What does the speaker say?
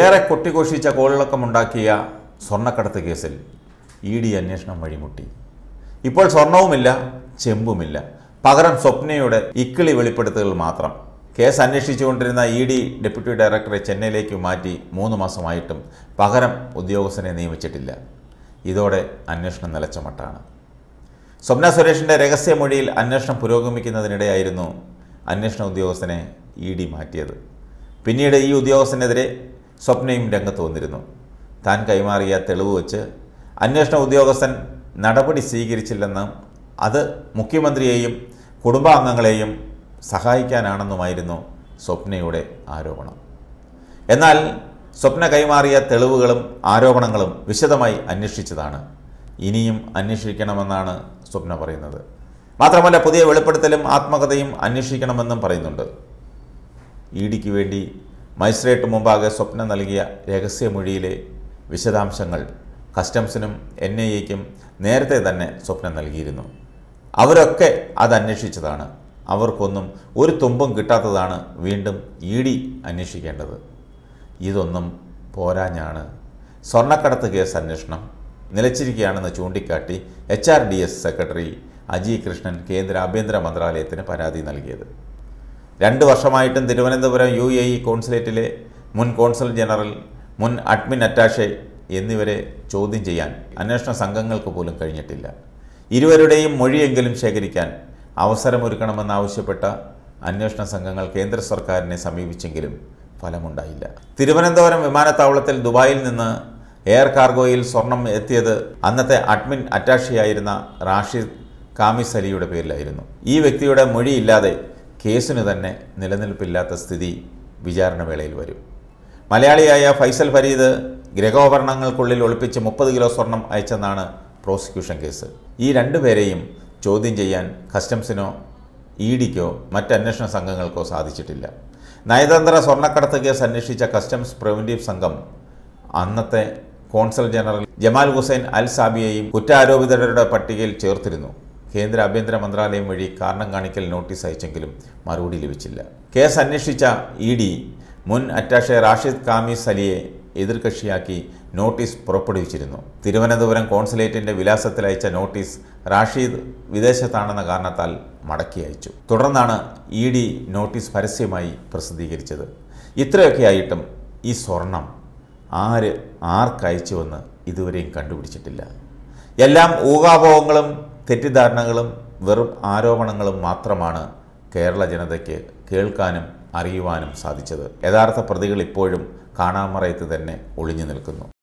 ഏറെ കൊട്ടിഘോഷിച്ച കോളിളക്കമുണ്ടാക്കിയ സ്വർണ്ണക്കടത്ത് കേസിൽ ഇ ഡി അന്വേഷണം വഴിമുട്ടി ഇപ്പോൾ സ്വർണവുമില്ല ചെമ്പുമില്ല പകരം സ്വപ്നയുടെ ഇക്കിളി വെളിപ്പെടുത്തുകൾ മാത്രം കേസ് അന്വേഷിച്ചുകൊണ്ടിരുന്ന ഇ ഡി ഡെപ്യൂട്ടി ഡയറക്ടറെ ചെന്നൈയിലേക്ക് മാറ്റി മൂന്ന് മാസമായിട്ടും പകരം ഉദ്യോഗസ്ഥനെ നിയമിച്ചിട്ടില്ല ഇതോടെ അന്വേഷണം നിലച്ച മട്ടാണ് സ്വപ്ന സുരേഷിൻ്റെ രഹസ്യമൊഴിയിൽ അന്വേഷണം പുരോഗമിക്കുന്നതിനിടെയായിരുന്നു അന്വേഷണ ഉദ്യോഗസ്ഥനെ ഇ ഡി മാറ്റിയത് പിന്നീട് ഈ ഉദ്യോഗസ്ഥനെതിരെ സ്വപ്നയും രംഗത്ത് വന്നിരുന്നു താൻ കൈമാറിയ തെളിവ് വെച്ച് അന്വേഷണ ഉദ്യോഗസ്ഥൻ നടപടി സ്വീകരിച്ചില്ലെന്നും അത് മുഖ്യമന്ത്രിയെയും കുടുംബാംഗങ്ങളെയും സഹായിക്കാനാണെന്നുമായിരുന്നു സ്വപ്നയുടെ ആരോപണം എന്നാൽ സ്വപ്ന കൈമാറിയ തെളിവുകളും ആരോപണങ്ങളും വിശദമായി അന്വേഷിച്ചതാണ് ഇനിയും അന്വേഷിക്കണമെന്നാണ് സ്വപ്ന പറയുന്നത് മാത്രമല്ല പുതിയ വെളിപ്പെടുത്തലും ആത്മകഥയും അന്വേഷിക്കണമെന്നും പറയുന്നുണ്ട് ഇഡിക്ക് വേണ്ടി മജിസ്ട്രേറ്റ് മുമ്പാകെ സ്വപ്നം നൽകിയ രഹസ്യമൊഴിയിലെ വിശദാംശങ്ങൾ കസ്റ്റംസിനും എൻ ഐ എക്കും നേരത്തെ തന്നെ സ്വപ്നം നൽകിയിരുന്നു അവരൊക്കെ അത് അവർക്കൊന്നും ഒരു തുമ്പും കിട്ടാത്തതാണ് വീണ്ടും ഇ ഡി അന്വേഷിക്കേണ്ടത് ഇതൊന്നും പോരാഞ്ഞാണ് സ്വർണ്ണക്കടത്ത് കേസ് അന്വേഷണം നിലച്ചിരിക്കുകയാണെന്ന് ചൂണ്ടിക്കാട്ടി H R D S secretary Aji Krishnan കേന്ദ്ര ആഭ്യന്തര മന്ത്രാലയത്തിന് പരാതി നൽകിയത് രണ്ട് വർഷമായിട്ടും തിരുവനന്തപുരം യു എ ഇ കോൺസുലേറ്റിലെ മുൻ കോൺസൽ ജനറൽ മുൻ അഡ്മിൻ അറ്റാഷെ എന്നിവരെ ചോദ്യം ചെയ്യാൻ അന്വേഷണ സംഘങ്ങൾക്ക് പോലും കഴിഞ്ഞിട്ടില്ല ഇരുവരുടെയും മൊഴിയെങ്കിലും ശേഖരിക്കാൻ അവസരമൊരുക്കണമെന്നാവശ്യപ്പെട്ട അന്വേഷണ സംഘങ്ങൾ കേന്ദ്ര സർക്കാരിനെ സമീപിച്ചെങ്കിലും ഫലമുണ്ടായില്ല തിരുവനന്തപുരം വിമാനത്താവളത്തിൽ ദുബായിൽ നിന്ന് എയർ കാർഗോയിൽ സ്വർണം എത്തിയത് അന്നത്തെ അഡ്മിൻ അറ്റാഷിയായിരുന്ന റാഷിദ് കാമിസ് അലിയുടെ പേരിലായിരുന്നു ഈ വ്യക്തിയുടെ മൊഴിയില്ലാതെ കേസിന് തന്നെ നിലനിൽപ്പില്ലാത്ത സ്ഥിതി വിചാരണവേളയിൽ വരും മലയാളിയായ ഫൈസൽ ഫരീദ് ഗ്രഹോപകരണങ്ങൾക്കുള്ളിൽ ഒളിപ്പിച്ച് മുപ്പത് കിലോ സ്വർണം അയച്ചെന്നാണ് പ്രോസിക്യൂഷൻ കേസ് ഈ രണ്ടുപേരെയും ചോദ്യം ചെയ്യാൻ കസ്റ്റംസിനോ ഇ ഡിക്കോ മറ്റന്വേഷണ സംഘങ്ങൾക്കോ സാധിച്ചിട്ടില്ല നയതന്ത്ര സ്വർണ്ണക്കടത്ത് കേസ് അന്വേഷിച്ച കസ്റ്റംസ് പ്രിവൻറ്റീവ് സംഘം അന്നത്തെ കോൺസൽ ജനറൽ ജമാൽ ഹുസൈൻ അൽ സാബിയെയും കുറ്റാരോപിതരുടെ പട്ടികയിൽ ചേർത്തിരുന്നു കേന്ദ്ര ആഭ്യന്തര മന്ത്രാലയം വഴി കാരണം കാണിക്കൽ നോട്ടീസ് അയച്ചെങ്കിലും മറുപടി ലഭിച്ചില്ല കേസ് അന്വേഷിച്ച ഇ ഡി മുൻ അറ്റാഷെ റാഷിദ് കാമി സലിയെ എതിർകക്ഷിയാക്കി നോട്ടീസ് പുറപ്പെടുവിച്ചിരുന്നു തിരുവനന്തപുരം കോൺസുലേറ്റിൻ്റെ വിലാസത്തിൽ അയച്ച നോട്ടീസ് റാഷീദ് വിദേശത്താണെന്ന കാരണത്താൽ മടക്കി അയച്ചു തുടർന്നാണ് ഇ ഡി നോട്ടീസ് പരസ്യമായി പ്രസിദ്ധീകരിച്ചത് ഇത്രയൊക്കെ ആയിട്ടും ഈ സ്വർണം ആര് ആർക്കയച്ചുവെന്ന് ഇതുവരെയും കണ്ടുപിടിച്ചിട്ടില്ല എല്ലാം ഊഹാപോഹങ്ങളും തെറ്റിദ്ധാരണകളും വെറും ആരോപണങ്ങളും മാത്രമാണ് കേരള ജനതയ്ക്ക് കേൾക്കാനും അറിയുവാനും സാധിച്ചത് യഥാർത്ഥ പ്രതികൾ ഇപ്പോഴും കാണാമറയത്ത് തന്നെ ഒളിഞ്ഞു നിൽക്കുന്നു